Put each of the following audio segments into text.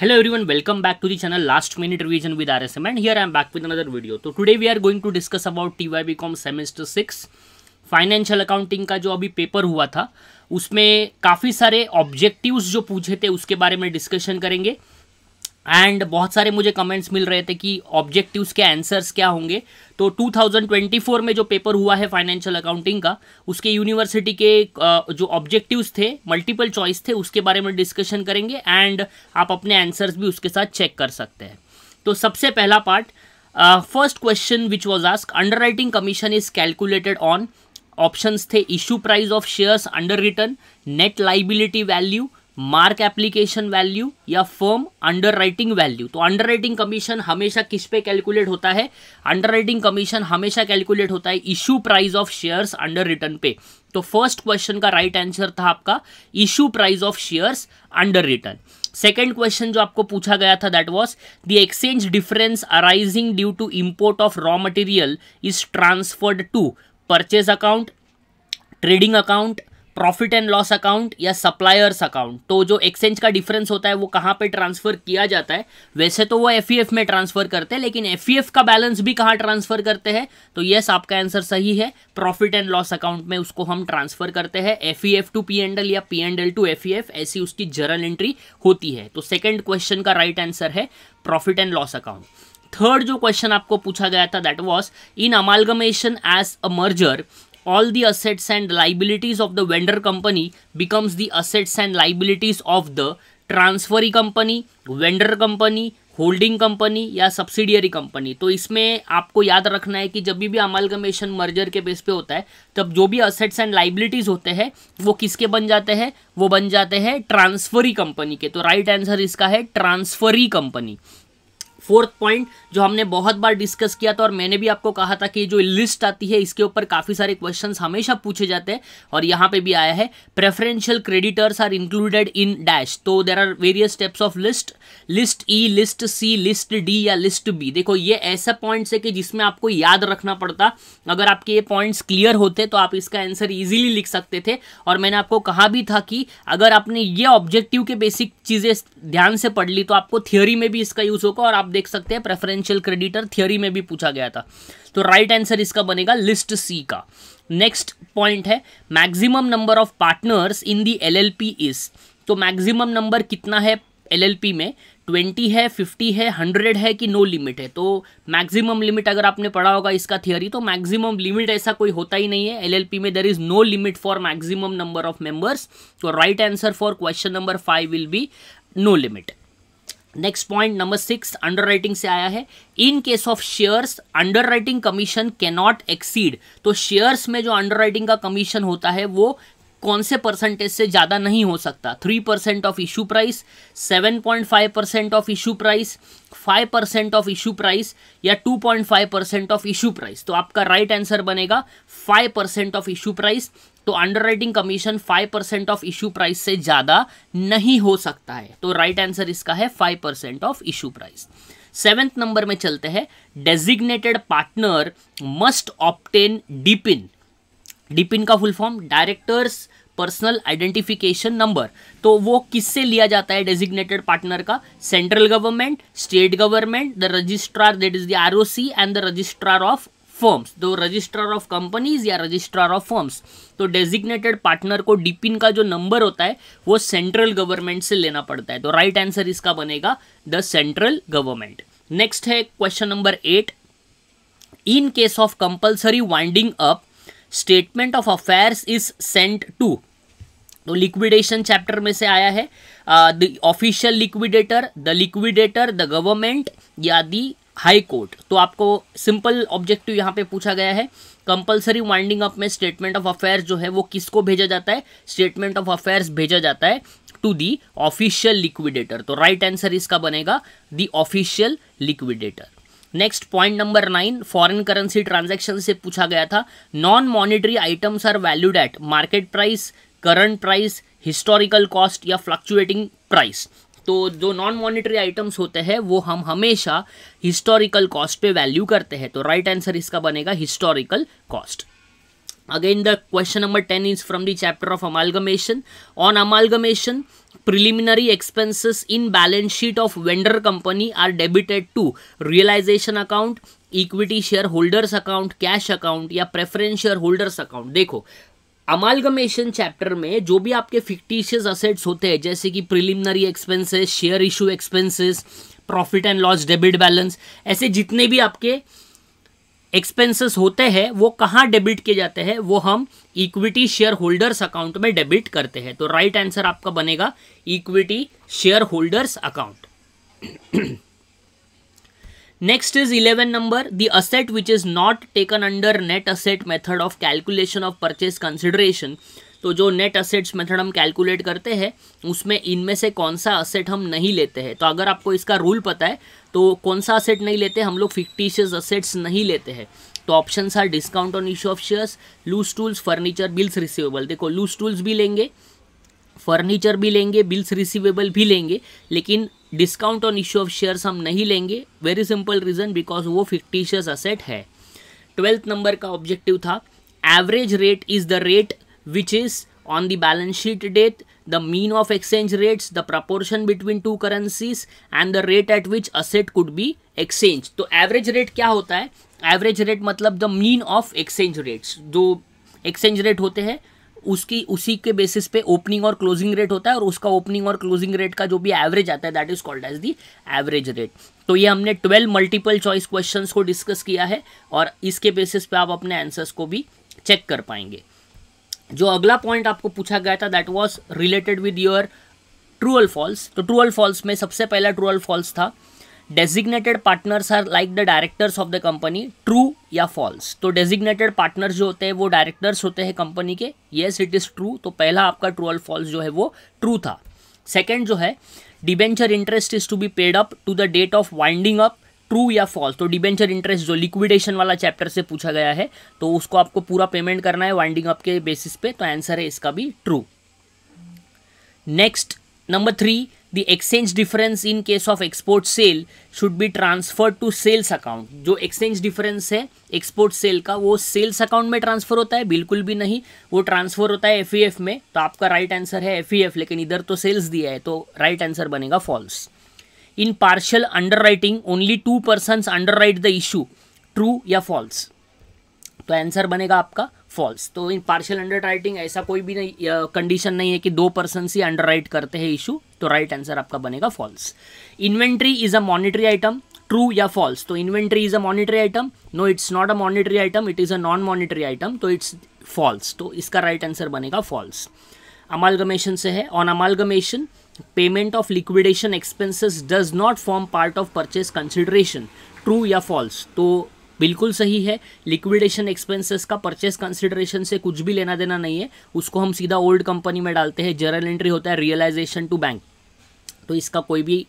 Hello everyone welcome back to the channel last minute revision with R S M and here I am back with another video तो today we are going to discuss about T Y B com semester six financial accounting का जो अभी paper हुआ था उसमें काफ़ी सारे objectives जो पूछे थे उसके बारे में डिस्कशन करेंगे एंड बहुत सारे मुझे कमेंट्स मिल रहे थे कि ऑब्जेक्टिव्स के आंसर्स क्या होंगे तो 2024 में जो पेपर हुआ है फाइनेंशियल अकाउंटिंग का उसके यूनिवर्सिटी के जो ऑब्जेक्टिव्स थे मल्टीपल चॉइस थे उसके बारे में डिस्कशन करेंगे एंड आप अपने आंसर्स भी उसके साथ चेक कर सकते हैं तो सबसे पहला part first question which was ask underwriting commission is calculated on options थे issue price of shares underwritten net liability value mark application value या फर्म अंडर राइटिंग वैल्यू तो अंडर राइटिंग कमीशन हमेशा किस पे calculate होता है underwriting commission हमेशा calculate होता है issue price of shares underwritten पे तो फर्स्ट क्वेश्चन का राइट right आंसर था आपका issue price of shares underwritten second question जो आपको पूछा गया था that was the exchange difference arising due to import of raw material is transferred to purchase account trading account profit and loss account या suppliers account तो जो exchange का difference होता है वो कहाँ पे ट्रांसफर किया जाता है वैसे तो वो एफ e में ट्रांसफर करते हैं लेकिन एफ e का बैलेंस भी कहाँ ट्रांसफर करते हैं तो यस आपका आंसर सही है प्रॉफिट एंड लॉस अकाउंट में उसको हम ट्रांसफर करते हैं F e to P and L या P and L to F ऐसी उसकी जर्नल एंट्री होती है तो सेकेंड क्वेश्चन का राइट right आंसर है profit and loss account third जो क्वेश्चन आपको पूछा गया था that was in amalgamation as a merger all the assets and liabilities of the vendor company becomes the assets and liabilities of the transferee company vendor company holding company या subsidiary company तो इसमें आपको याद रखना है कि जब भी अमालगमेशन मर्जर के बेस पे होता है तब जो भी असेट्स एंड लाइबिलिटीज़ होते हैं वो किसके बन जाते हैं वो बन जाते हैं ट्रांसफरी कंपनी के तो राइट आंसर इसका है ट्रांसफरी कंपनी फोर्थ पॉइंट जो हमने बहुत बार डिस्कस किया था और मैंने भी आपको कहा था कि जो लिस्ट आती है इसके ऊपर काफ़ी सारे क्वेश्चन हमेशा पूछे जाते हैं और यहाँ पे भी आया है preferential creditors are included in dash तो there are various steps of list list E list C list D या लिस्ट बी देखो ये ऐसा पॉइंट्स है कि जिसमें आपको याद रखना पड़ता अगर आपके ये पॉइंट्स क्लियर होते तो आप इसका आंसर ईजिली लिख सकते थे और मैंने आपको कहा भी था कि अगर आपने ये ऑब्जेक्टिव के बेसिक चीज़ें ध्यान से पढ़ ली तो आपको थियोरी में भी इसका यूज़ होगा और आप आप देख सकते हैं प्रेफरेंशियल क्रेडिटर थियोरी में भी पूछा गया था तो राइट right आंसर इसका बनेगा लिस्ट सी का नेक्स्ट पॉइंट है maximum number of partners in the LLP is तो मैक्सिमम नंबर कितना है एलएलपी में ट्वेंटी है फिफ्टी है हंड्रेड है कि नो लिमिट है तो मैक्सिमम लिमिट अगर आपने पढ़ा होगा इसका थियोरी तो मैक्सिमम लिमिट ऐसा कोई होता ही नहीं है एलएलपी में there is no limit for maximum number of members तो right answer for question number five will be no limit next point number six underwriting से आया है in case of shares underwriting commission cannot exceed तो shares में जो underwriting का commission होता है वो कौन से परसेंटेज से ज़्यादा नहीं हो सकता three percent of issue price seven point five percent of issue price five percent of issue price या two point five percent of issue price तो आपका राइट right आंसर बनेगा five percent of issue price तो writing commission five percent of issue price से ज़्यादा नहीं हो सकता है तो राइट right आंसर इसका है five percent of issue price seventh number में चलते हैं designated partner must obtain DPIN DPIN का full form directors personal identification number तो वो किससे लिया जाता है डेजिग्नेटेड पार्टनर का central government state government the registrar that is the R and the registrar of firms the registrar of companies या रजिस्ट्रार ऑफ फर्म्स तो डेजिग्नेटेड पार्टनर को डीपिन का जो नंबर होता है वो सेंट्रल गवर्नमेंट से लेना पड़ता है तो राइट right आंसर इसका बनेगा द सेंट्रल गवर्नमेंट नेक्स्ट है question number eight in case of compulsory winding up statement of affairs is sent to तो लिक्विडेशन चैप्टर में से आया है the official liquidator the liquidator the government या the high court तो आपको simple objective यहाँ पे पूछा गया है कंपलसरी वाइंडिंग अप में स्टेटमेंट ऑफ अफेयर्स जो है वो किसको भेजा जाता है स्टेटमेंट ऑफ अफेयर्स भेजा जाता है टू दी ऑफिशियल लिक्विडेटर तो राइट right आंसर इसका बनेगा the official liquidator next point number nine foreign currency transaction से पूछा गया था non monetary items are valued at market price current price historical cost या फ्लक्चुएटिंग प्राइस तो जो नॉन मॉनिटरी आइटम्स होते हैं वो हम हमेशा हिस्टोरिकल कॉस्ट पे वैल्यू करते हैं तो राइट right आंसर इसका बनेगा historical cost again the question number ten is from the chapter of amalgamation on amalgamation preliminary expenses in balance sheet of vendor company are debited to realisation account equity share holders account cash account या preference share holders account देखो amalgamation chapter में जो भी आपके fictitious assets होते हैं जैसे कि preliminary expenses share issue expenses profit and loss debit balance ऐसे जितने भी आपके एक्सपेंसेस होते हैं वो कहाँ डेबिट किए जाते हैं वो हम इक्विटी शेयर होल्डर्स अकाउंट में डेबिट करते हैं तो राइट right आंसर आपका बनेगा equity share holders account next is eleven number the asset which is not taken under net asset method of calculation of purchase consideration तो जो net assets method हम calculate करते हैं उसमें इनमें से कौन सा असेट हम नहीं लेते हैं तो अगर आपको इसका रूल पता है तो कौन सा असेट नहीं लेते हम लोग फिक्टिशियस असेट्स नहीं लेते हैं तो option are discount on issue of shares loose tools furniture bills receivable देखो लूज टूल्स भी लेंगे फर्नीचर भी लेंगे बिल्स रिसिवेबल भी लेंगे लेकिन discount on issue of shares हम नहीं लेंगे वेरी सिंपल रीजन बिकॉज वो फिफ्टीशियस असेट है ट्वेल्थ नंबर का ऑब्जेक्टिव था average rate is the rate which is on the balance sheet date the mean of exchange rate the proportion between two currencies and the rate at which asset could be exchange तो average rate क्या होता है average rate मतलब the mean of exchange rates जो exchange rate होते हैं उसकी उसी के बेसिस पे ओपनिंग और क्लोजिंग रेट होता है और उसका ओपनिंग और क्लोजिंग रेट का जो भी एवरेज आता है that is called as the average rate तो ये हमने ट्वेल्व मल्टीपल चॉइस क्वेश्चन को डिस्कस किया है और इसके बेसिस पे आप अपने आंसर्स को भी चेक कर पाएंगे जो अगला पॉइंट आपको पूछा गया था that was related with your true or false तो ट्रूअल फॉल्स में सबसे पहला ट्रूअल फॉल्स था designated partners are like the directors of the company true या फॉल्स तो डेजिग्नेटेड पार्टनर्स जो होते हैं वो डायरेक्टर्स होते हैं कंपनी के येस इट इज़ ट्रू तो पहला आपका ट्रू और फॉल्स जो है वो ट्रू था सेकेंड जो है debenture interest is to be paid up to the date of winding up true या फॉल्स तो डिबेंचर इंटरेस्ट जो लिक्विडेशन वाला चैप्टर से पूछा गया है तो उसको आपको पूरा पेमेंट करना है वाइंडिंग अप के बेसिस पे तो आंसर है इसका भी true next Number three, the exchange difference in case of export sale should be transferred to sales account. जो exchange difference है export sale का वो sales account में transfer होता है बिल्कुल भी नहीं वो transfer होता है FEF में तो आपका right answer है FEF लेकिन इधर तो sales दिया है तो right answer बनेगा false. In partial underwriting only two persons underwrite the issue. True या false? तो आंसर बनेगा आपका फॉल्स तो इन पार्शियल अंडर राइटिंग ऐसा कोई भी नहीं कंडीशन नहीं है कि दो पर्सन ही अंडर राइट करते हैं इशू तो राइट right आंसर आपका बनेगा false inventory is a monetary item true या फॉल्स तो inventory is a monetary item no it's not a monetary item it is a non monetary item तो it's false तो इसका right right answer बनेगा false amalgamation से है on amalgamation payment of liquidation expenses does not form part of purchase consideration true या false तो बिल्कुल सही है लिक्विडेशन एक्सपेंसेस का परचेस कंसिडरेशन से कुछ भी लेना देना नहीं है उसको हम सीधा ओल्ड कंपनी में डालते हैं जर्नल एंट्री होता है रियलाइजेशन टू बैंक तो इसका कोई भी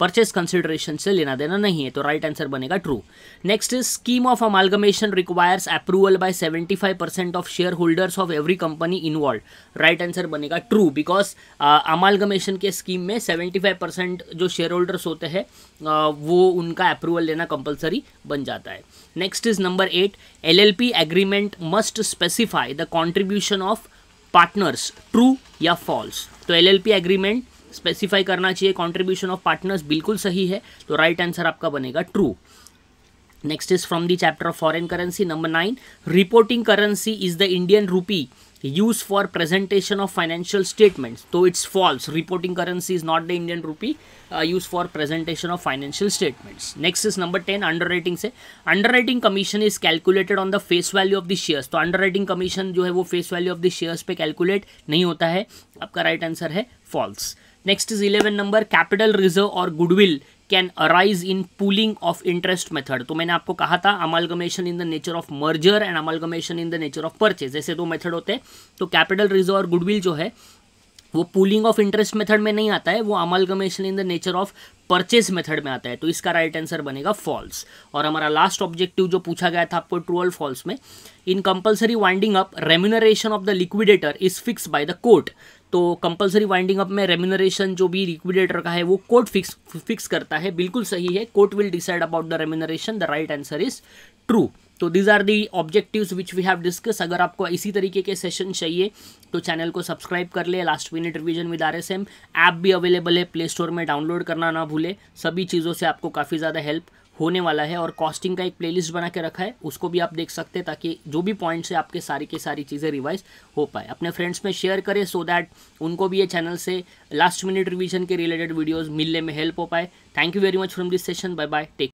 परचेस कंसिडरेशन से लेना देना नहीं है तो राइट आंसर बनेगा true next is scheme of amalgamation requires approval by 75 percent of share holders of every company involve right answer बनेगा ट्रू बिकॉज अमालगमेशन के स्कीम में 75 परसेंट जो शेयर होल्डर्स होते हैं uh, वो उनका अप्रूवल लेना कंपलसरी बन जाता है next is number eight L L P agreement must specify the contribution of partners true या फॉल्स तो L L P agreement specify करना चाहिए कॉन्ट्रीब्यूशन ऑफ पार्टनर्स बिल्कुल सही है तो राइट आंसर आपका बनेगा true next is from the chapter of foreign currency number nine reporting currency is the Indian rupee use for presentation of financial statement तो it's false reporting currency is not the Indian rupee use for presentation of financial statements next is number ten underwriting से underwriting commission is calculated on the face value of the shares तो underwriting commission जो है वो face value of the shares पे calculate नहीं होता है आपका राइट right आंसर है false next is eleven number capital reserve और goodwill can arise in pooling of interest method तो मैंने आपको कहा था amalgamation in the nature of merger and amalgamation in the nature of purchase ऐसे दो method होते हैं तो कैपिटल रिजर्व और गुडविल जो है वो पुलिंग ऑफ इंटरेस्ट मेथड में नहीं आता है वो amalgamation in the nature of purchase method में आता है तो इसका राइट आंसर बनेगा फॉल्स और हमारा लास्ट ऑब्जेक्टिव जो पूछा गया था आपको ट्रूअल फॉल्स में in compulsory winding up remuneration of the liquidator is fix by the court तो कंपलसरी वाइंडिंग अप में रेम्यूनरेशन जो भी लिक्विडेटर का है वो कोर्ट फिक्स फिक्स करता है बिल्कुल सही है court will decide about the remuneration the right answer is true तो these are the objectives which we have discuss अगर आपको इसी तरीके के सेशन चाहिए तो चैनल को सब्सक्राइब कर ले last minute revision with R S M app भी अवेलेबल है प्ले स्टोर में डाउनलोड करना ना भूले सभी चीज़ों से आपको काफ़ी ज़्यादा हेल्प होने वाला है और कॉस्टिंग का एक प्लेलिस्ट बना के रखा है उसको भी आप देख सकते हैं ताकि जो भी पॉइंट्स है आपके सारी की सारी चीज़ें रिवाइज हो पाए अपने फ्रेंड्स में शेयर करें सो दैट उनको भी ये चैनल से लास्ट मिनट रिवीजन के रिलेटेड वीडियोज़ मिलने में हेल्प हो पाए thank you very much from this session bye bye take